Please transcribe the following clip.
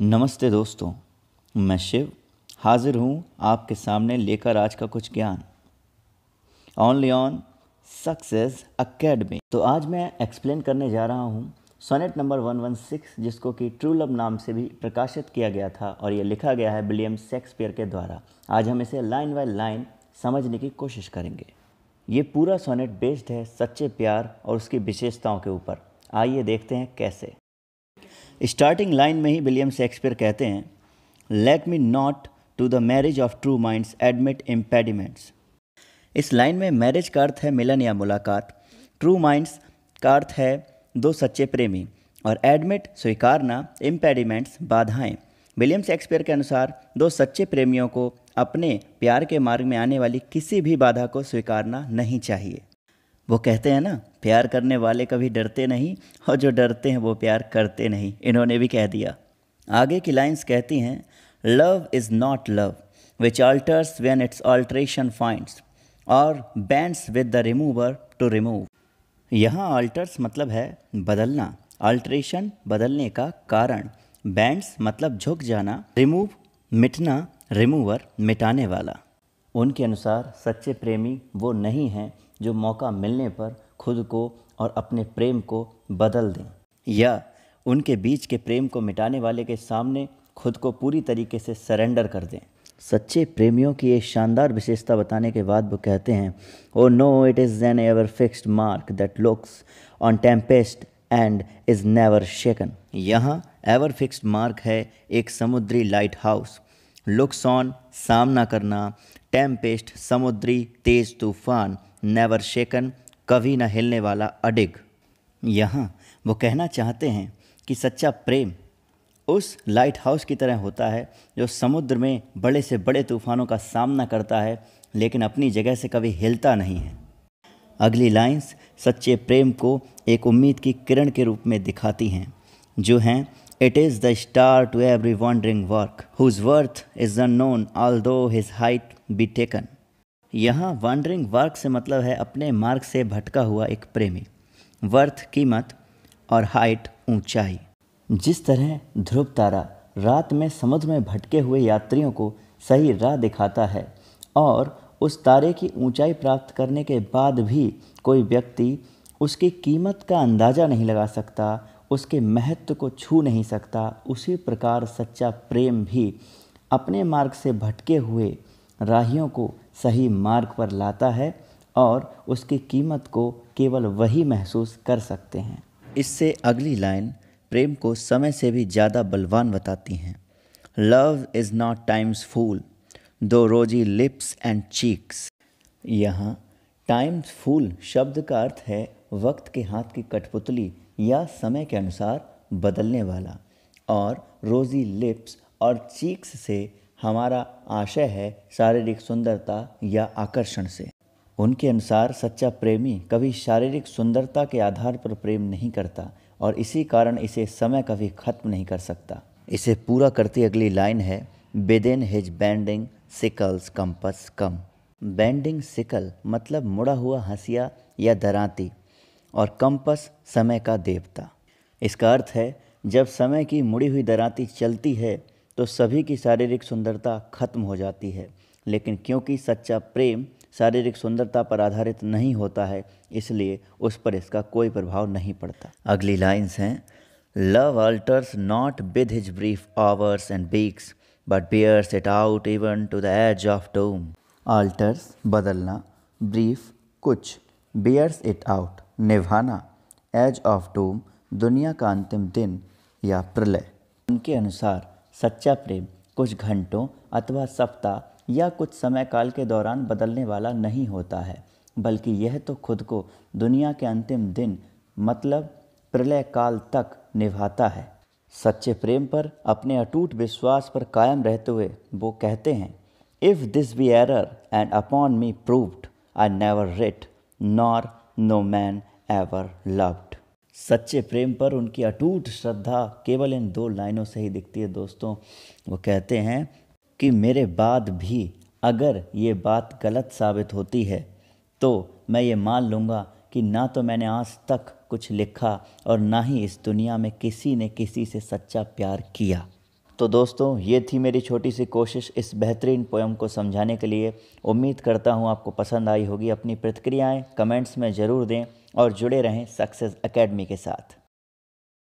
नमस्ते दोस्तों मैं शिव हाजिर हूँ आपके सामने लेकर आज का कुछ ज्ञान ऑनली ऑन सक्सेस अकेडमी तो आज मैं एक्सप्लेन करने जा रहा हूँ सोनेट नंबर 116 जिसको कि ट्रू लव नाम से भी प्रकाशित किया गया था और ये लिखा गया है विलियम शेक्सपियर के द्वारा आज हम इसे लाइन बाय लाइन समझने की कोशिश करेंगे ये पूरा सोनेट बेस्ड है सच्चे प्यार और उसकी विशेषताओं के ऊपर आइए देखते हैं कैसे स्टार्टिंग लाइन में ही विलियम शेक्सपियर कहते हैं let me not to the marriage of true minds admit impediments इस लाइन में मैरिज का अर्थ है मिलन या मुलाकात ट्रू माइंड्स का अर्थ है दो सच्चे प्रेमी और एडमिट स्वीकारना इम्पेडिमेंट्स बाधाएं विलियम शेक्सपियर के अनुसार दो सच्चे प्रेमियों को अपने प्यार के मार्ग में आने वाली किसी भी बाधा को स्वीकारना नहीं चाहिए वो कहते हैं ना प्यार करने वाले कभी डरते नहीं और जो डरते हैं वो प्यार करते नहीं इन्होंने भी कह दिया आगे की लाइंस कहती हैं love is not love which alters when its alteration finds or bends with the remover to remove यहाँ ऑल्टर्स मतलब है बदलना अल्ट्रेशन बदलने का कारण बैंड्स मतलब झुक जाना रिमूव मिटना रिमूवर मिटाने वाला उनके अनुसार सच्चे प्रेमी वो नहीं हैं जो मौका मिलने पर खुद को और अपने प्रेम को बदल दें या उनके बीच के प्रेम को मिटाने वाले के सामने खुद को पूरी तरीके से सरेंडर कर दें सच्चे प्रेमियों की एक शानदार विशेषता बताने के बाद वो कहते हैं O no it is an ever fixed mark that looks on tempest and is never shaken यहाँ एवर फिक्स्ड मार्क है एक समुद्री लाइट हाउस लुक्स ऑन सामना करना टेम्पेस्ट समुद्री तेज़ तूफान नेवर शेकन कभी न हिलने वाला अडिग यहाँ वो कहना चाहते हैं कि सच्चा प्रेम उस लाइट हाउस की तरह होता है जो समुद्र में बड़े से बड़े तूफानों का सामना करता है लेकिन अपनी जगह से कभी हिलता नहीं है अगली लाइंस सच्चे प्रेम को एक उम्मीद की किरण के रूप में दिखाती हैं जो हैं it is the star to every wandering work whose worth is known although his height be taken यहाँ वांडरिंग वर्क से मतलब है अपने मार्ग से भटका हुआ एक प्रेमी वर्थ कीमत और हाइट ऊंचाई जिस तरह ध्रुव तारा रात में समुद्र में भटके हुए यात्रियों को सही राह दिखाता है और उस तारे की ऊंचाई प्राप्त करने के बाद भी कोई व्यक्ति उसकी कीमत का अंदाज़ा नहीं लगा सकता उसके महत्व को छू नहीं सकता उसी प्रकार सच्चा प्रेम भी अपने मार्ग से भटके हुए राहियों को सही मार्ग पर लाता है और उसकी कीमत को केवल वही महसूस कर सकते हैं इससे अगली लाइन प्रेम को समय से भी ज़्यादा बलवान बताती हैं love is not time's fool though rosy lips and cheeks यहाँ टाइम्स फूल शब्द का अर्थ है वक्त के हाथ की कठपुतली या समय के अनुसार बदलने वाला और रोजी लिप्स और चीक्स से हमारा आशय है शारीरिक सुंदरता या आकर्षण से उनके अनुसार सच्चा प्रेमी कभी शारीरिक सुंदरता के आधार पर प्रेम नहीं करता और इसी कारण इसे समय कभी खत्म नहीं कर सकता इसे पूरा करती अगली लाइन है within his bending sickle's compass come bending sickle मतलब मुड़ा हुआ हंसिया या दराती और कंपस समय का देवता इसका अर्थ है जब समय की मुड़ी हुई दराती चलती है तो सभी की शारीरिक सुंदरता खत्म हो जाती है लेकिन क्योंकि सच्चा प्रेम शारीरिक सुंदरता पर आधारित नहीं होता है इसलिए उस पर इसका कोई प्रभाव नहीं पड़ता अगली लाइन्स हैं love alters not with his brief hours and weeks but bears it out even to the edge of doom alters बदलना ब्रीफ कुछ बियर्स इट आउट निभाना एज ऑफ डोम दुनिया का अंतिम दिन या प्रलय उनके अनुसार सच्चा प्रेम कुछ घंटों अथवा सप्ताह या कुछ समय काल के दौरान बदलने वाला नहीं होता है बल्कि यह तो खुद को दुनिया के अंतिम दिन मतलब प्रलय काल तक निभाता है सच्चे प्रेम पर अपने अटूट विश्वास पर कायम रहते हुए वो कहते हैं if this be error and upon me proved I never writ nor no man ever love सच्चे प्रेम पर उनकी अटूट श्रद्धा केवल इन दो लाइनों से ही दिखती है दोस्तों वो कहते हैं कि मेरे बाद भी अगर ये बात गलत साबित होती है तो मैं ये मान लूँगा कि ना तो मैंने आज तक कुछ लिखा और ना ही इस दुनिया में किसी ने किसी से सच्चा प्यार किया तो दोस्तों ये थी मेरी छोटी सी कोशिश इस बेहतरीन पोएम को समझाने के लिए उम्मीद करता हूँ आपको पसंद आई होगी अपनी प्रतिक्रियाएँ कमेंट्स में ज़रूर दें और जुड़े रहें सक्सेस अकेडमी के साथ